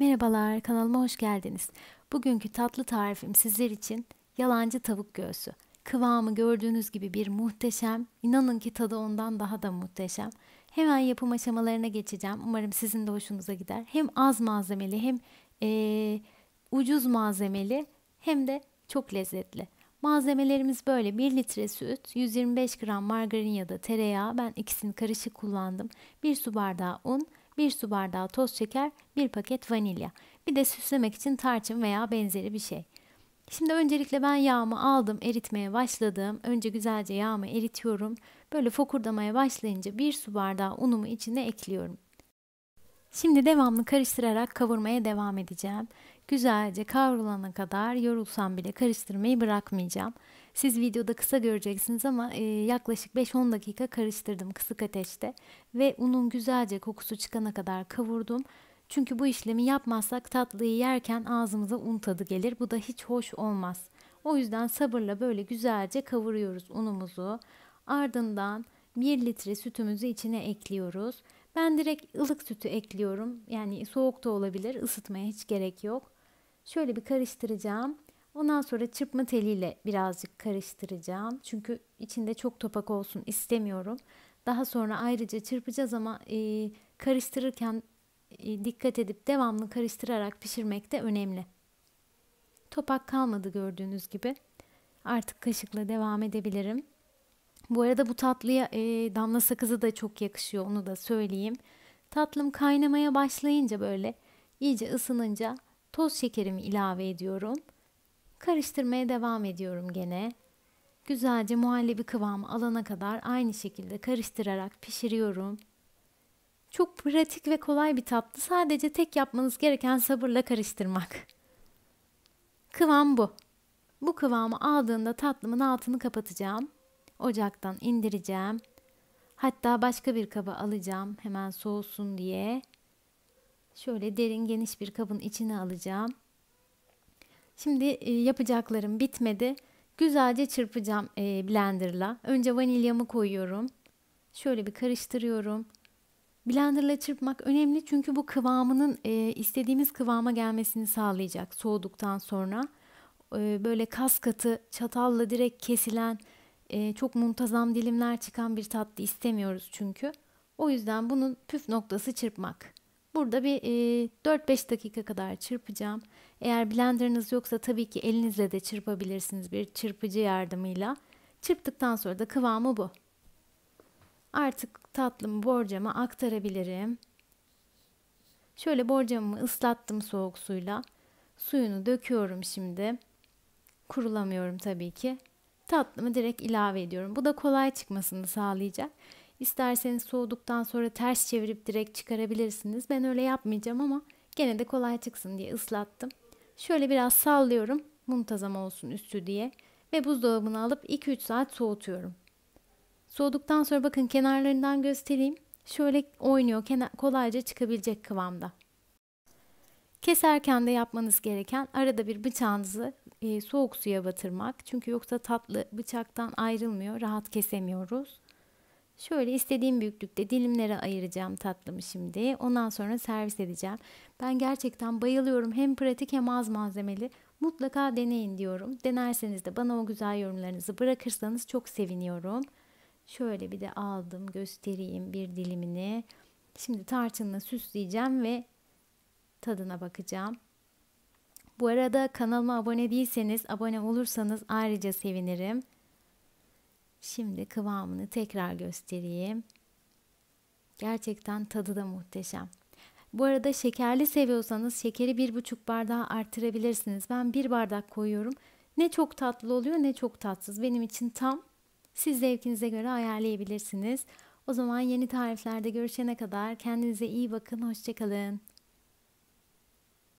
Merhabalar, kanalıma hoş geldiniz. Bugünkü tatlı tarifim sizler için yalancı tavuk göğsü. Kıvamı gördüğünüz gibi bir muhteşem, inanın ki tadı ondan daha da muhteşem. Hemen yapım aşamalarına geçeceğim. Umarım sizin de hoşunuza gider. Hem az malzemeli hem ee, ucuz malzemeli hem de çok lezzetli. Malzemelerimiz böyle 1 litre süt, 125 gram margarin ya da tereyağı ben ikisini karışık kullandım. 1 su bardağı un, 1 su bardağı toz şeker, 1 paket vanilya. Bir de süslemek için tarçın veya benzeri bir şey. Şimdi öncelikle ben yağımı aldım, eritmeye başladım. Önce güzelce yağımı eritiyorum. Böyle fokurdamaya başlayınca 1 su bardağı unumu içine ekliyorum. Şimdi devamlı karıştırarak kavurmaya devam edeceğim. Güzelce kavrulana kadar yorulsam bile karıştırmayı bırakmayacağım. Siz videoda kısa göreceksiniz ama e, yaklaşık 5-10 dakika karıştırdım kısık ateşte ve unun güzelce kokusu çıkana kadar kavurdum. Çünkü bu işlemi yapmazsak tatlıyı yerken ağzımıza un tadı gelir. Bu da hiç hoş olmaz. O yüzden sabırla böyle güzelce kavuruyoruz unumuzu. Ardından 1 litre sütümüzü içine ekliyoruz ben direkt ılık sütü ekliyorum. Yani soğuk da olabilir. Isıtmaya hiç gerek yok. Şöyle bir karıştıracağım. Ondan sonra çırpma teliyle birazcık karıştıracağım. Çünkü içinde çok topak olsun istemiyorum. Daha sonra ayrıca çırpacağız ama e, karıştırırken e, dikkat edip devamlı karıştırarak pişirmek de önemli. Topak kalmadı gördüğünüz gibi. Artık kaşıkla devam edebilirim. Bu arada bu tatlıya e, damla sakızı da çok yakışıyor onu da söyleyeyim. Tatlım kaynamaya başlayınca böyle iyice ısınınca toz şekerimi ilave ediyorum. Karıştırmaya devam ediyorum gene. Güzelce muhallebi kıvamı alana kadar aynı şekilde karıştırarak pişiriyorum. Çok pratik ve kolay bir tatlı. Sadece tek yapmanız gereken sabırla karıştırmak. Kıvam bu. Bu kıvamı aldığında tatlımın altını kapatacağım ocaktan indireceğim. Hatta başka bir kaba alacağım hemen soğusun diye. Şöyle derin geniş bir kabın içine alacağım. Şimdi e, yapacaklarım bitmedi. Güzelce çırpacağım e, blenderla. Önce vanilyamı koyuyorum. Şöyle bir karıştırıyorum. Blenderla çırpmak önemli çünkü bu kıvamının e, istediğimiz kıvama gelmesini sağlayacak soğuduktan sonra. böyle kas katı çatalla direkt kesilen e, çok muntazam dilimler çıkan bir tatlı istemiyoruz çünkü. O yüzden bunun püf noktası çırpmak. Burada bir e, 4-5 dakika kadar çırpacağım. Eğer blenderınız yoksa tabii ki elinizle de çırpabilirsiniz bir çırpıcı yardımıyla. Çırptıktan sonra da kıvamı bu. Artık tatlımı borcama aktarabilirim. Şöyle borcamımı ıslattım soğuk suyla. Suyunu döküyorum şimdi. Kurulamıyorum tabii ki tatlımı direkt ilave ediyorum. Bu da kolay çıkmasını sağlayacak. İsterseniz soğuduktan sonra ters çevirip direkt çıkarabilirsiniz. Ben öyle yapmayacağım ama gene de kolay çıksın diye ıslattım. Şöyle biraz sallıyorum muntazam olsun üstü diye ve buzdolabına alıp 2-3 saat soğutuyorum. Soğuduktan sonra bakın kenarlarından göstereyim. Şöyle oynuyor kolayca çıkabilecek kıvamda. Keserken de yapmanız gereken arada bir bıçağınızı e, soğuk suya batırmak. Çünkü yoksa tatlı bıçaktan ayrılmıyor, rahat kesemiyoruz. Şöyle istediğim büyüklükte dilimlere ayıracağım tatlımı şimdi. Ondan sonra servis edeceğim. Ben gerçekten bayılıyorum. Hem pratik hem az malzemeli. Mutlaka deneyin diyorum. Denerseniz de bana o güzel yorumlarınızı bırakırsanız çok seviniyorum. Şöyle bir de aldım göstereyim bir dilimini. Şimdi tarçınla süsleyeceğim ve tadına bakacağım. Bu arada kanalıma abone değilseniz abone olursanız ayrıca sevinirim. Şimdi kıvamını tekrar göstereyim. Gerçekten tadı da muhteşem. Bu arada şekerli seviyorsanız şekeri bir buçuk bardağa artırabilirsiniz. Ben bir bardak koyuyorum. Ne çok tatlı oluyor ne çok tatsız. Benim için tam. Siz zevkinize göre ayarlayabilirsiniz. O zaman yeni tariflerde görüşene kadar kendinize iyi bakın. Hoşçakalın.